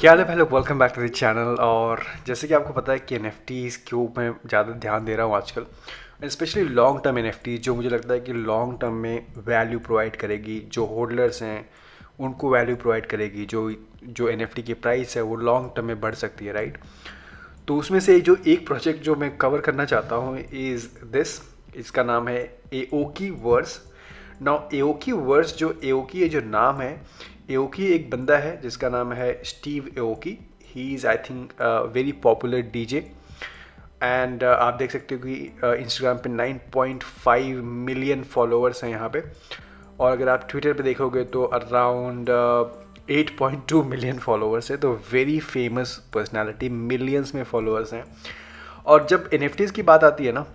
क्या hello welcome back to the channel और जैसे कि आपको पता है कि एन एफ टी के ऊपर मैं ज़्यादा ध्यान दे रहा हूँ आजकल स्पेशली लॉन्ग टर्म एन जो मुझे लगता है कि लॉन्ग टर्म में वैल्यू प्रोवाइड करेगी जो होल्डर्स हैं उनको वैल्यू प्रोवाइड करेगी जो जो एन की प्राइस है वो लॉन्ग टर्म में बढ़ सकती है राइट तो उसमें से जो एक प्रोजेक्ट जो मैं कवर करना चाहता हूँ इज़ दिस इसका नाम है ए ओ की वर्स नाउ की वर्स जो ए ये जो नाम है एओकी एक बंदा है जिसका नाम है Steve Aoki he is I think very popular DJ and आप देख सकते हो कि इंस्टाग्राम uh, पे 9.5 मिलियन फॉलोअर्स हैं यहाँ पे और अगर आप ट्विटर पे देखोगे तो अराउंड 8.2 मिलियन फॉलोअर्स है तो वेरी फेमस पर्सनालिटी मिलियंस में फॉलोअर्स हैं और जब एन की बात आती है ना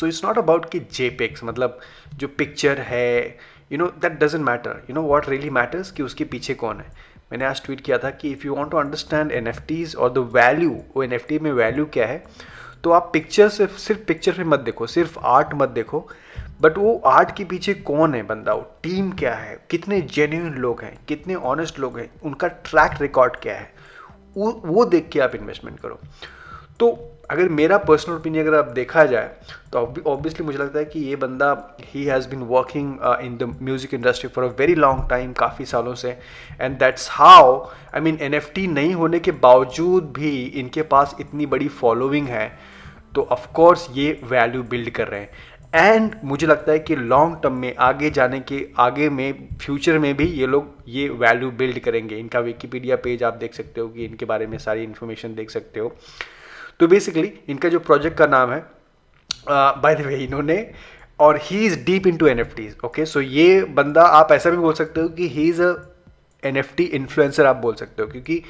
सो इट्स नॉट अबाउट कि जे मतलब जो पिक्चर है you know that doesn't matter you know what really matters कि उसके पीछे कौन है मैंने आज ट्वीट किया था कि if you want to understand N F Ts और द वैल्यू वो एन एफ टी में वैल्यू क्या है तो आप पिक्चर से सिर्फ पिक्चर पे मत देखो सिर्फ आर्ट मत देखो बट वो आर्ट के पीछे कौन है बंदा वो टीम क्या है कितने जेन्यून लोग हैं कितने ऑनेस्ट लोग हैं उनका ट्रैक रिकॉर्ड क्या है वो वो देख के आप इन्वेस्टमेंट करो तो अगर मेरा पर्सनल ओपिनियन अगर आप देखा जाए तो ऑब्वियसली मुझे लगता है कि ये बंदा he has been working in the music industry for a very long time काफ़ी सालों से and that's how I mean एन नहीं होने के बावजूद भी इनके पास इतनी बड़ी फॉलोइंग है तो ऑफकोर्स ये वैल्यू बिल्ड कर रहे हैं एंड मुझे लगता है कि लॉन्ग टर्म में आगे जाने के आगे में फ्यूचर में भी ये लोग ये वैल्यू बिल्ड करेंगे इनका विकीपीडिया पेज आप देख सकते हो कि इनके बारे में सारी इन्फॉर्मेशन देख सकते हो तो बेसिकली इनका जो प्रोजेक्ट का नाम है बाय द वे इन्होंने और he is deep in to N F Ts okay so ये बंदा आप ऐसा भी बोल सकते हो कि he is a N F T influencer आप बोल सकते हो क्योंकि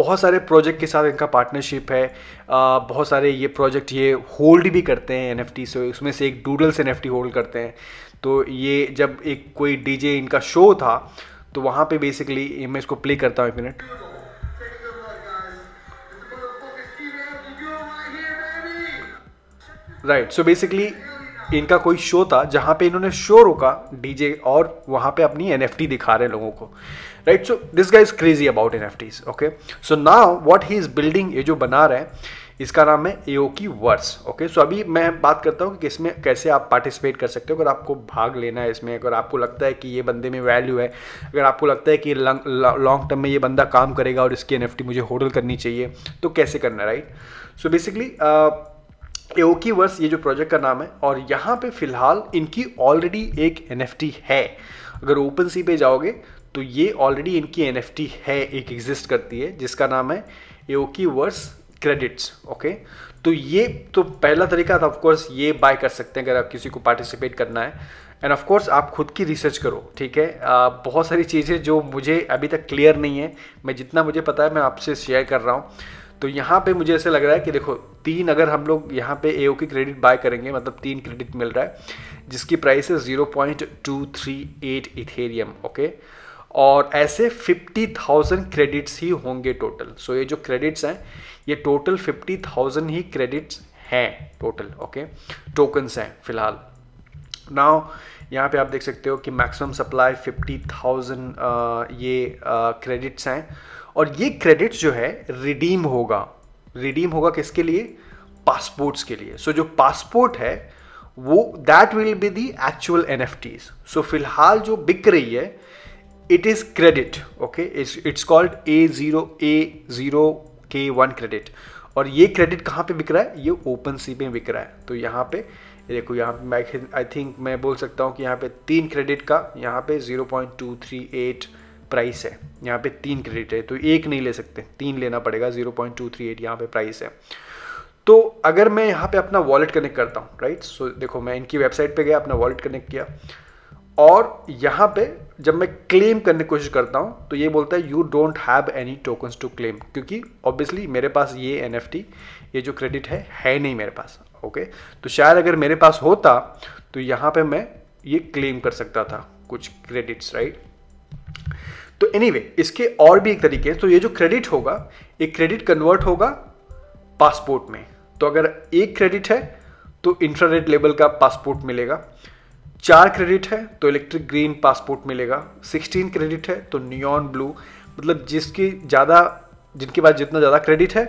बहुत सारे प्रोजेक्ट के साथ इनका पार्टनरशिप है आ, बहुत सारे ये प्रोजेक्ट ये होल्ड भी करते हैं एन एफ टी से उसमें से एक doodles N F T hold करते हैं तो ये जब एक कोई डी जे इनका शो था तो वहाँ पे बेसिकली मैं इसको प्ले करता हूँ एक मिनट राइट सो बेसिकली इनका कोई शो था जहाँ पे इन्होंने शो रोका डीजे और वहाँ पे अपनी एन दिखा रहे हैं लोगों को right so this guys crazy about N okay so now what he is building ये जो बना रहे हैं इसका नाम है ए की वर्स ओके सो अभी मैं बात करता हूँ कि इसमें कैसे आप पार्टिसिपेट कर सकते हो अगर आपको भाग लेना है इसमें अगर आपको लगता है कि ये बंदे में वैल्यू है अगर आपको लगता है कि लॉन्ग टर्म में ये बंदा काम करेगा और इसकी एन मुझे होल्ड करनी चाहिए तो कैसे करना right so basically Aoki verse ये जो प्रोजेक्ट का नाम है और यहाँ पे फिलहाल इनकी ऑलरेडी एक एन है अगर ओपन सी पे जाओगे तो ये ऑलरेडी इनकी एन है एक एग्जिस्ट करती है जिसका नाम है एओकी वर्स क्रेडिट्स ओके तो ये तो पहला तरीका था ऑफकोर्स ये बाय कर सकते हैं अगर आप किसी को पार्टिसिपेट करना है एंड ऑफ कोर्स आप खुद की रिसर्च करो ठीक है आ, बहुत सारी चीज़ें जो मुझे अभी तक क्लियर नहीं है मैं जितना मुझे पता है मैं आपसे शेयर कर रहा हूँ तो यहाँ पे मुझे ऐसे लग रहा है कि देखो तीन अगर हम लोग यहाँ पे ए की क्रेडिट बाय करेंगे मतलब तीन क्रेडिट मिल रहा है जिसकी प्राइस है एट इथेरियम ओके और ऐसे फिफ्टी थाउजेंड क्रेडिट्स ही होंगे टोटल सो ये जो क्रेडिट्स हैं ये टोटल फिफ्टी थाउजेंड ही क्रेडिट्स हैं टोटल ओके टोकन्स हैं फिलहाल नाउ यहाँ पे आप देख सकते हो कि मैक्सिमम सप्लाई फिफ्टी थाउजेंड ये क्रेडिट्स uh, हैं और ये क्रेडिट्स जो है रिडीम होगा रिडीम होगा किसके लिए पासपोर्ट्स के लिए सो so, जो पासपोर्ट है वो that will be the actual N F Ts so फिलहाल जो बिक रही है it is credit okay it's called A zero A zero K one credit और ये क्रेडिट कहाँ पे बिक रहा है ये ओपन सी पे बिक रहा है तो यहाँ पे देखो यहाँ पे आई थिंक मैं बोल सकता हूँ कि यहाँ पे तीन क्रेडिट का यहाँ पे एट प्राइस है यहाँ पे तीन क्रेडिट है तो एक नहीं ले सकते तीन लेना पड़ेगा zero point two three eight यहाँ पे प्राइस है तो अगर मैं यहाँ पे अपना वॉलेट कनेक्ट करता हूँ राइट सो देखो मैं इनकी वेबसाइट पे गया अपना वॉलेट कनेक्ट किया और यहाँ पे जब मैं क्लेम करने की कोशिश करता हूँ तो ये बोलता है you don't have any tokens to claim क्योंकि ऑब्वियसली मेरे पास ये एन ये जो क्रेडिट है है नहीं मेरे पास ओके तो शायद अगर मेरे पास होता तो यहाँ पे मैं ये क्लेम कर सकता था कुछ क्रेडिट्स राइट right? तो एनी anyway, इसके और भी एक तरीके हैं तो ये जो क्रेडिट होगा एक क्रेडिट कन्वर्ट होगा पासपोर्ट में तो अगर एक क्रेडिट है तो इंफ्रारेड लेवल का पासपोर्ट मिलेगा चार क्रेडिट है तो इलेक्ट्रिक ग्रीन पासपोर्ट मिलेगा सिक्सटीन क्रेडिट है तो नियॉन ब्लू मतलब जिसकी ज़्यादा जिनके पास जितना ज़्यादा क्रेडिट है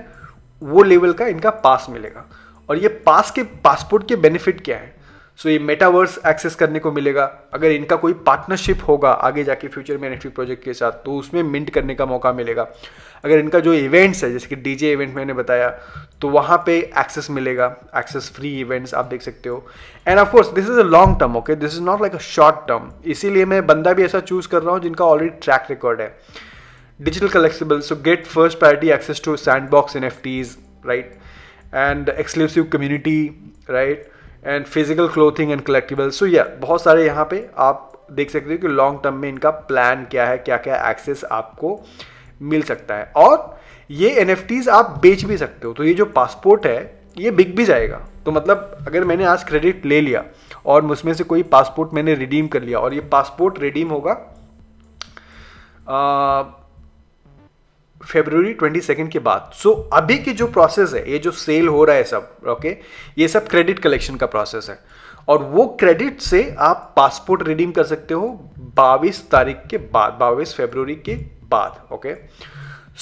वो लेवल का इनका पास मिलेगा और ये पास के पासपोर्ट के बेनिफिट क्या है सो ये मेटावर्स एक्सेस करने को मिलेगा अगर इनका कोई पार्टनरशिप होगा आगे जाके फ्यूचर में एनएफटी प्रोजेक्ट के साथ तो उसमें मिंट करने का मौका मिलेगा अगर इनका जो इवेंट्स है जैसे कि डीजे इवेंट मैंने बताया तो वहाँ पे एक्सेस मिलेगा एक्सेस फ्री इवेंट्स आप देख सकते हो and of course this is a long term okay this is not like a short term इसीलिए मैं बंदा भी ऐसा चूज़ कर रहा हूँ जिनका ऑलरेडी ट्रैक रिकॉर्ड है digital collectible so get first priority access to sandbox N F Ts right and exclusive community right and physical clothing and collectible so या बहुत सारे यहाँ पे आप देख सकते हो कि लॉन्ग टर्म में इनका प्लान क्या है क्या क्या एक्सेस आपको मिल सकता है और ये एन आप बेच भी सकते हो तो ये जो पासपोर्ट है ये बिक भी जाएगा तो मतलब अगर मैंने आज क्रेडिट ले लिया और मुझमें से कोई पासपोर्ट मैंने रिडीम कर लिया और ये पासपोर्ट रिडीम होगा आ, फेबररी ट्वेंटी सेकेंड के बाद सो so, अभी की जो प्रोसेस है ये जो सेल हो रहा है सब ओके ये सब क्रेडिट कलेक्शन का प्रोसेस है और वो क्रेडिट से आप पासपोर्ट रिडीम कर सकते हो बाईस तारीख के बाद बाईस फेबररी के बाद ओके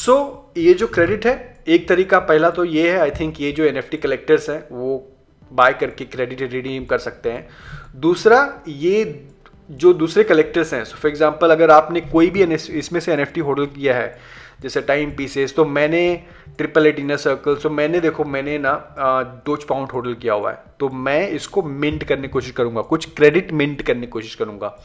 सो so, ये जो क्रेडिट है एक तरीका पहला तो ये है आई थिंक ये जो एन कलेक्टर्स हैं वो बाय करके क्रेडिट रिडीम कर सकते हैं दूसरा ये जो दूसरे कलेक्टर्स हैं सो फॉर एग्जांपल अगर आपने कोई भी इसमें से एन एफ होल्ड किया है जैसे टाइम पीसेस तो मैंने ट्रिपल एट इनर सर्कल तो मैंने देखो मैंने ना दो पाउंड होटल किया हुआ है तो मैं इसको मिंट करने की कोशिश करूंगा कुछ क्रेडिट मिंट करने की कोशिश करूंगा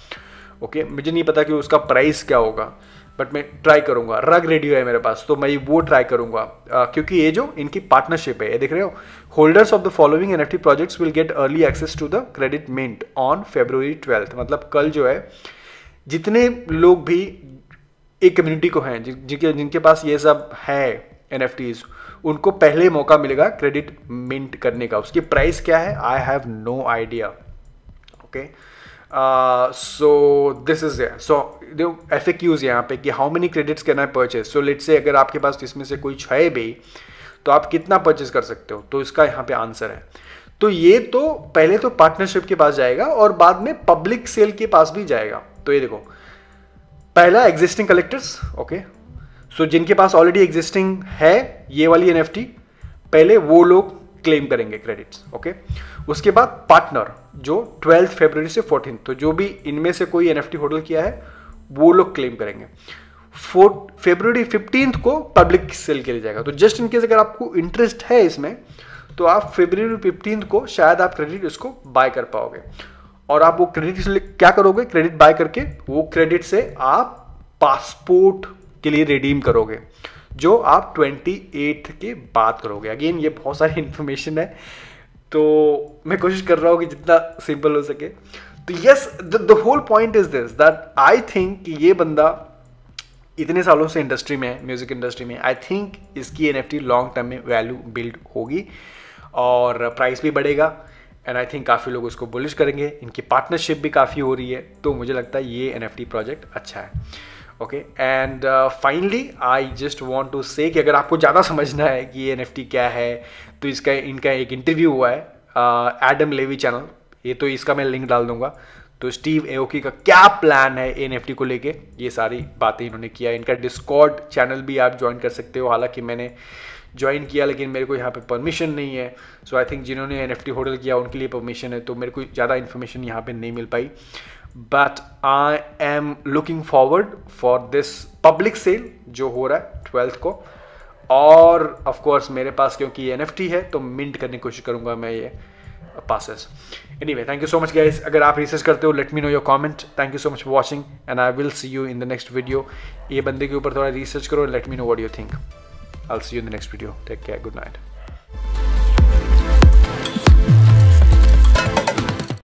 ओके मुझे नहीं पता कि उसका प्राइस क्या होगा बट मैं ट्राई करूंगा रग रेडियो है मेरे पास तो मैं वो ट्राई करूंगा आ, क्योंकि ये जो इनकी पार्टनरशिप है ये देख रहे हो holders of the following NFT projects will get early access to the credit mint on February twelfth मतलब कल जो है जितने लोग भी एक कम्युनिटी को हैं जिनके जिनके पास ये सब है एन उनको पहले मौका मिलेगा क्रेडिट मिंट करने का उसकी प्राइस क्या है I have no idea okay so this is so F A Qs यहाँ पे कि how many credits can I purchase so let say अगर आपके पास इसमें से कोई है भी तो आप कितना परचेज कर सकते हो तो इसका यहाँ पे आंसर है तो ये तो पहले तो पार्टनरशिप के पास जाएगा और बाद में पब्लिक सेल के पास भी जाएगा तो ये देखो पहला एग्जिस्टिंग कलेक्टर्स ओके सो जिनके पास ऑलरेडी एग्जिस्टिंग है ये वाली एन पहले वो लोग क्लेम करेंगे क्रेडिट्स ओके उसके बाद पार्टनर जो ट्वेल्थ फेबर से फोर्टीन तो जो भी इनमें से कोई एन होल्ड किया है वो लोग क्लेम करेंगे फेब्रुवरी फिफ्टीन फिफ्टींथ को पब्लिक सेल के लिए जाएगा तो जस्ट इनकेस अगर आपको इंटरेस्ट है इसमें तो आप फेब्रुवरी फिफ्टींथ को शायद आप क्रेडिट इसको बाय कर पाओगे और आप वो क्रेडिट से क्या करोगे क्रेडिट बाय करके वो क्रेडिट से आप पासपोर्ट के लिए रिडीम करोगे जो आप ट्वेंटी एट के बाद करोगे अगेन ये बहुत सारी इन्फॉर्मेशन है तो मैं कोशिश कर रहा हूँ कि जितना सिंपल हो सके तो yes the whole point is this that I think कि ये बंदा इतने सालों से इंडस्ट्री में है म्यूज़िक इंडस्ट्री में आई थिंक इसकी एन लॉन्ग टर्म में वैल्यू बिल्ड होगी और प्राइस भी बढ़ेगा एंड आई थिंक काफ़ी लोग उसको बुलिश करेंगे इनकी पार्टनरशिप भी काफ़ी हो रही है तो मुझे लगता है ये एन प्रोजेक्ट अच्छा है okay and finally I just want to say कि अगर आपको ज़्यादा समझना है कि ये एन क्या है तो इसका इनका एक इंटरव्यू हुआ है एडम लेवी चैनल ये तो इसका मैं लिंक डाल दूंगा तो स्टीव एओकी का क्या प्लान है एन को लेके ये सारी बातें इन्होंने किया इनका डिस्कॉर्ड चैनल भी आप ज्वाइन कर सकते हो हालांकि मैंने ज्वाइन किया लेकिन मेरे को यहाँ पे परमिशन नहीं है सो आई थिंक जिन्होंने एन होटल किया उनके लिए परमिशन है तो मेरे को ज़्यादा इन्फॉर्मेशन यहाँ पर नहीं मिल पाई but I am looking forward for this public sale जो हो रहा है ट्वेल्थ को और ऑफ कोर्स मेरे पास क्योंकि एन है तो मिंट करने की कोशिश करूँगा मैं ये passes anyway thank you so much guys अगर आप रिसर्च करते हो let me know your comment thank you so much watching and I will see you in the next video ये बंदे के ऊपर थोड़ा रिसर्च करो let me know what you think I'll see you in the next video. Take care. Good night.